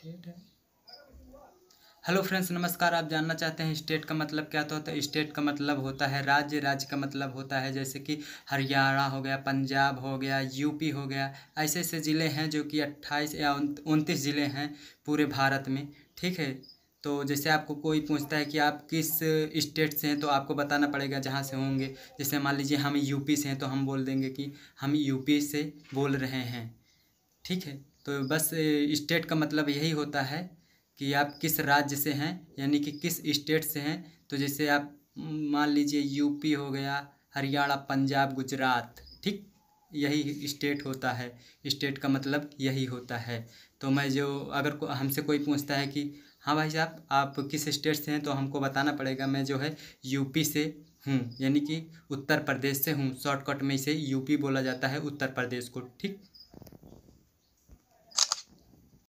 state है hello friends नमस्कार आप जानना चाहते हैं स्टेट का मतलब क्या तो होता है स्टेट का मतलब होता है राज्य राज्य का मतलब होता है जैसे कि हरियाणा हो गया पंजाब हो गया यूपी हो गया ऐसे ऐसे ज़िले हैं जो कि 28 या उनतीस ज़िले हैं पूरे भारत में ठीक है तो जैसे आपको कोई पूछता है कि आप किस स्टेट से हैं तो आपको बताना पड़ेगा जहाँ से होंगे जैसे मान लीजिए हम यूपी से हैं तो हम बोल देंगे कि हम यूपी से बोल रहे हैं ठीक है तो बस स्टेट का मतलब यही होता है कि आप किस राज्य से हैं यानी कि किस स्टेट से हैं तो जैसे आप मान लीजिए यूपी हो गया हरियाणा पंजाब गुजरात ठीक यही स्टेट होता है स्टेट का मतलब यही होता है तो मैं जो अगर को, हमसे कोई पूछता है कि हाँ भाई साहब आप किस स्टेट से हैं तो हमको बताना पड़ेगा मैं जो है यूपी से हूँ यानी कि उत्तर प्रदेश से हूँ शॉर्टकट में इसे यूपी बोला जाता है उत्तर प्रदेश को ठीक